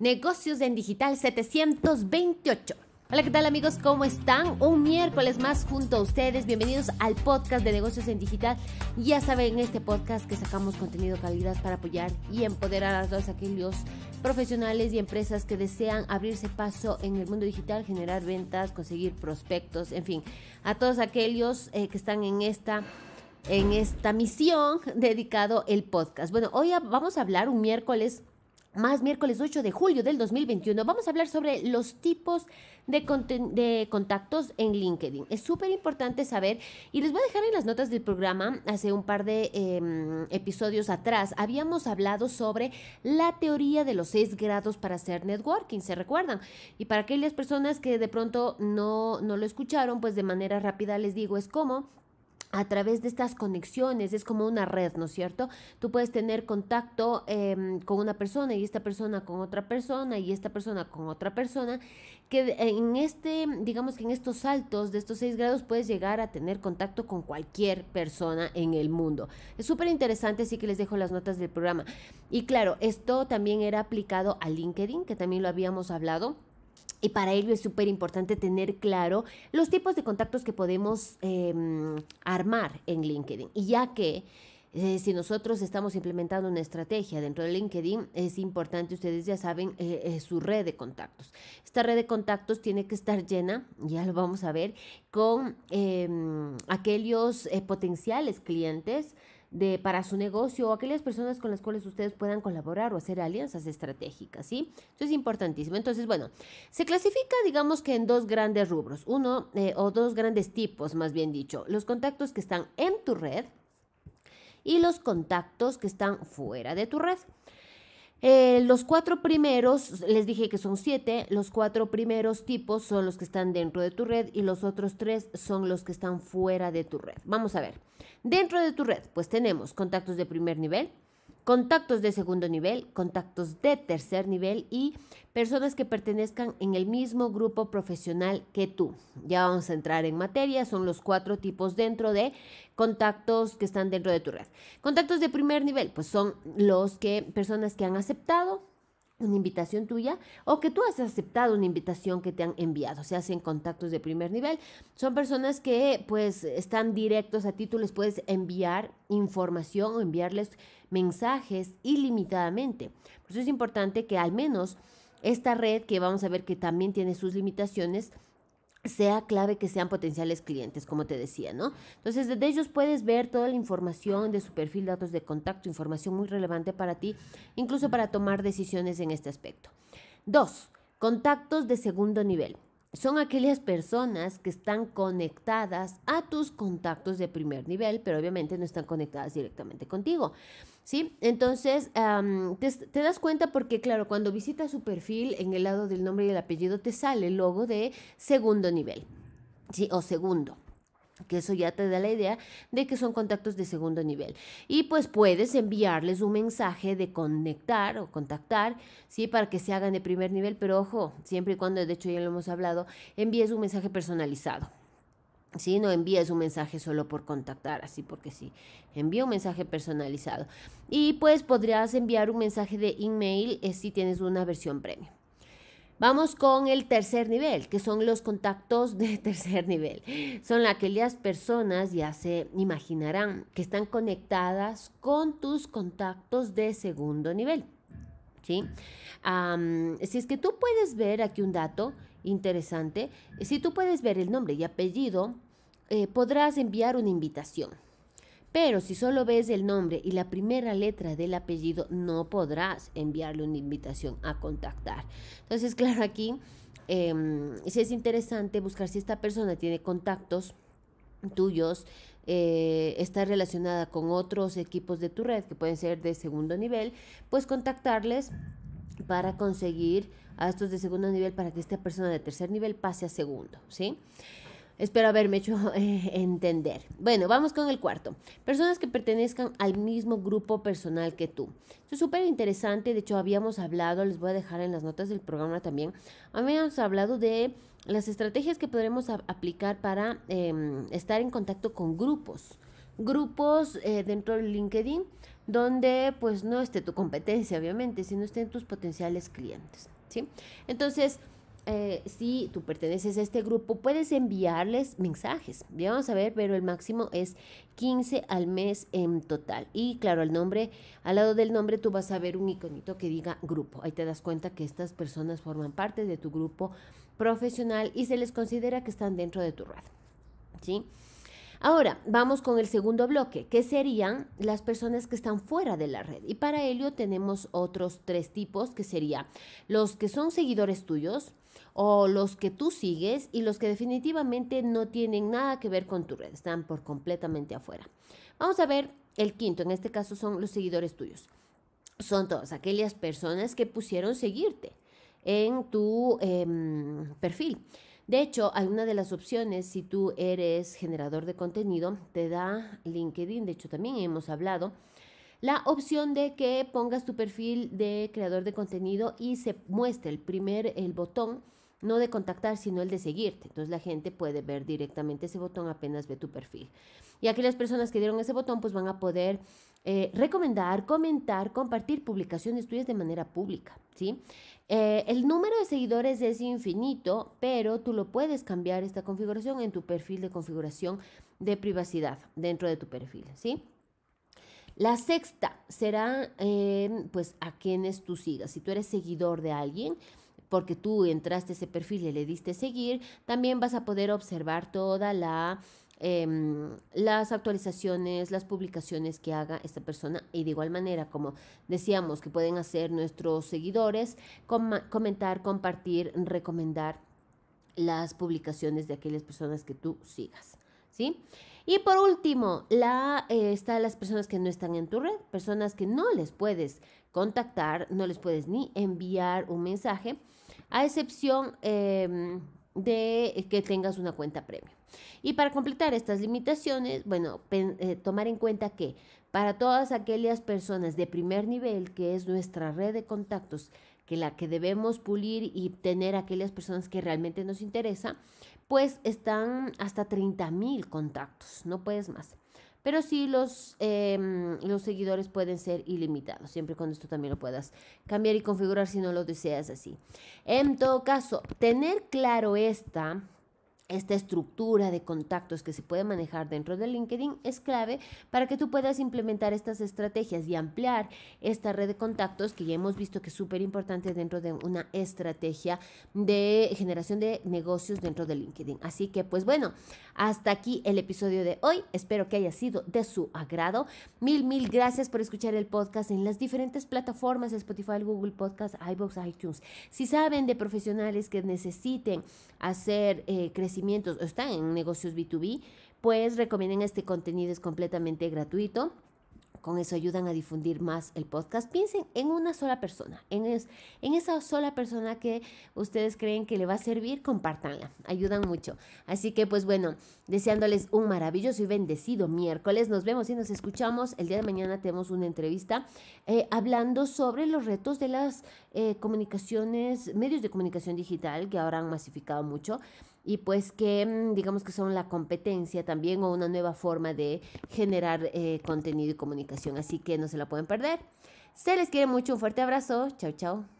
Negocios en Digital 728. Hola, ¿qué tal amigos? ¿Cómo están? Un miércoles más junto a ustedes. Bienvenidos al podcast de negocios en digital. Ya saben, este podcast que sacamos contenido de calidad para apoyar y empoderar a todos aquellos profesionales y empresas que desean abrirse paso en el mundo digital, generar ventas, conseguir prospectos, en fin, a todos aquellos eh, que están en esta en esta misión dedicado el podcast. Bueno, hoy vamos a hablar un miércoles más miércoles 8 de julio del 2021 vamos a hablar sobre los tipos de, de contactos en LinkedIn. Es súper importante saber y les voy a dejar en las notas del programa, hace un par de em, episodios atrás habíamos hablado sobre la teoría de los seis grados para hacer networking, ¿se recuerdan? Y para aquellas personas que de pronto no, no lo escucharon, pues de manera rápida les digo, es como a través de estas conexiones, es como una red, ¿no es cierto? Tú puedes tener contacto em, con una persona y esta persona con otra persona y esta persona con otra persona, que en este, digamos que en estos saltos de estos seis grados puedes llegar a tener contacto con cualquier persona en el mundo. Es súper interesante, así que les dejo las notas del programa. Y claro, esto también era aplicado a LinkedIn, que también lo habíamos hablado y para ello es súper importante tener claro los tipos de contactos que podemos em, armar en LinkedIn. Y ya que eh, si nosotros estamos implementando una estrategia dentro de LinkedIn, es importante, ustedes ya saben, eh, eh, su red de contactos. Esta red de contactos tiene que estar llena, ya lo vamos a ver, con em, aquellos potenciales clientes de, para su negocio o aquellas personas con las cuales ustedes puedan colaborar o hacer alianzas estratégicas, ¿sí? Eso es importantísimo. Entonces, bueno, se clasifica, digamos que en dos grandes rubros, uno eh, o dos grandes tipos, más bien dicho, los contactos que están en tu red y los contactos que están fuera de tu red. Eh, los cuatro primeros, les dije que son siete, los cuatro primeros tipos son los que están dentro de tu red y los otros tres son los que están fuera de tu red. Vamos a ver. Dentro de tu red, pues tenemos contactos de primer nivel, contactos de segundo nivel, contactos de tercer nivel y personas que pertenezcan en el mismo grupo profesional que tú. Ya vamos a entrar en materia, son los cuatro tipos dentro de contactos que están dentro de tu red. Contactos de primer nivel, pues son los que personas que han aceptado una invitación tuya o que tú has aceptado una invitación que te han enviado. Se hacen contactos de primer nivel. Son personas que pues están directos a ti, tú les puedes enviar información o enviarles mensajes ilimitadamente. Por eso es importante que al menos esta red que vamos a ver que también tiene sus limitaciones, sea clave que sean potenciales clientes, como te decía, ¿no? Entonces, desde ellos puedes ver toda la información de su perfil, datos de contacto, información muy relevante para ti, incluso para tomar decisiones en este aspecto. Dos, contactos de segundo nivel. Son aquellas personas que están conectadas a tus contactos de primer nivel, pero obviamente no están conectadas directamente contigo. ¿sí? Entonces, te, das cuenta porque, claro, cuando visitas su perfil, en el lado del nombre y el apellido te sale el logo de segundo nivel, ¿sí? O segundo que eso ya te da la idea de que son contactos de segundo nivel. Y pues puedes enviarles un mensaje de conectar o contactar, ¿sí? Para que se hagan de primer nivel, pero ojo, siempre y cuando, de hecho ya lo hemos hablado, envíes un mensaje personalizado. Si No envíes un mensaje solo por contactar, así porque sí, envía un mensaje personalizado. Y pues podrías enviar un mensaje de email eh, si tienes una versión premium. Vamos con el tercer nivel, que son los contactos de tercer nivel. Son aquellas personas, ya se imaginarán, que están conectadas con tus contactos de segundo nivel. si es que tú puedes ver aquí un dato, interesante. Si tú puedes ver el nombre y apellido, eh, podrás enviar una invitación. Pero si solo ves el nombre y la primera letra del apellido, no podrás enviarle una invitación a contactar. Entonces, claro, aquí eh, es interesante buscar si esta persona tiene contactos tuyos, eh, está relacionada con otros equipos de tu red, que pueden ser de segundo nivel, pues contactarles para conseguir a estos de segundo nivel para que esta persona de tercer nivel pase a segundo, ¿sí? Espero haberme hecho eh, entender. Bueno, vamos con el cuarto. Personas que pertenezcan al mismo grupo personal que tú. Esto es súper interesante. De hecho, habíamos hablado, les voy a dejar en las notas del programa también. Habíamos hablado de las estrategias que podremos aplicar para em, estar en contacto con grupos grupos eh, dentro del LinkedIn donde pues no esté tu competencia, obviamente, sino estén tus potenciales clientes, ¿sí? Entonces, eh, si tú perteneces a este grupo, puedes enviarles mensajes. Ya vamos a ver, pero el máximo es 15 al mes en total. Y claro, el nombre, al lado del nombre tú vas a ver un iconito que diga grupo. Ahí te das cuenta que estas personas forman parte de tu grupo profesional y se les considera que están dentro de tu red. ¿Sí? Ahora, vamos con el segundo bloque, que serían las personas que están fuera de la red. Y para ello tenemos otros tres tipos, que serían los que son seguidores tuyos, o los que tú sigues y los que definitivamente no tienen nada que ver con tu red, están por completamente afuera. Vamos a ver el quinto, en este caso son los seguidores tuyos. Son todas aquellas personas que pusieron seguirte en tu em, perfil. De hecho, hay una de las opciones, si tú eres generador de contenido, te da LinkedIn, de hecho también hemos hablado, la opción de que pongas tu perfil de creador de contenido y se muestre el primer, el botón no de contactar, sino el de seguirte. Entonces la gente puede ver directamente ese botón apenas ve tu perfil. Y aquí las personas que dieron ese botón pues van a poder eh, recomendar, comentar, compartir publicaciones tuyas de manera pública, ¿sí? Eh, el número de seguidores es infinito, pero tú lo puedes cambiar esta configuración en tu perfil de configuración de privacidad dentro de tu perfil, ¿sí? La sexta será, eh, pues, a quienes tú sigas. Si tú eres seguidor de alguien, porque tú entraste a ese perfil y le diste seguir, también vas a poder observar toda la... Em, las actualizaciones, las publicaciones que haga esta persona y de igual manera como decíamos que pueden hacer nuestros seguidores, comentar, compartir, recomendar las publicaciones de aquellas personas que tú sigas. ¿Sí? Y por último, eh, están las personas que no están en tu red, personas que no les puedes contactar, no les puedes ni enviar un mensaje a excepción em, de que tengas una cuenta premium. Y para completar estas limitaciones, bueno, eh, tomar en cuenta que para todas aquellas personas de primer nivel, que es nuestra red de contactos, que la que debemos pulir y tener aquellas personas que realmente nos interesa, pues están hasta 30 mil contactos, no puedes más. Pero sí em, los, seguidores pueden ser ilimitados, siempre cuando esto también lo puedas cambiar y configurar si no lo deseas así. En todo caso, tener claro esta esta estructura de contactos que se puede manejar dentro de LinkedIn es clave para que tú puedas implementar estas estrategias y ampliar esta red de contactos que ya hemos visto que es súper importante dentro de una estrategia de generación de negocios dentro de LinkedIn. Así que pues bueno, hasta aquí el episodio de hoy. Espero que haya sido de su agrado. Mil, mil gracias por escuchar el podcast en las diferentes plataformas Spotify, Google Podcast, iBox, iTunes. Si saben de profesionales que necesiten hacer eh, crecimiento, o están en negocios B2B, pues recomienden este contenido, es completamente gratuito. Con eso ayudan a difundir más el podcast. Piensen en una sola persona, en, es, en, esa sola persona que ustedes creen que le va a servir, compártanla, ayudan mucho. Así que pues bueno, deseándoles un maravilloso y bendecido miércoles. Nos vemos y nos escuchamos. El día de mañana tenemos una entrevista eh, hablando sobre los retos de las eh, comunicaciones, medios de comunicación digital que ahora han masificado mucho y pues que mm, digamos que son la competencia también o una nueva forma de generar eh, contenido y comunicación. Así que no se la pueden perder. Se les quiere mucho, un fuerte abrazo. Chao, chao.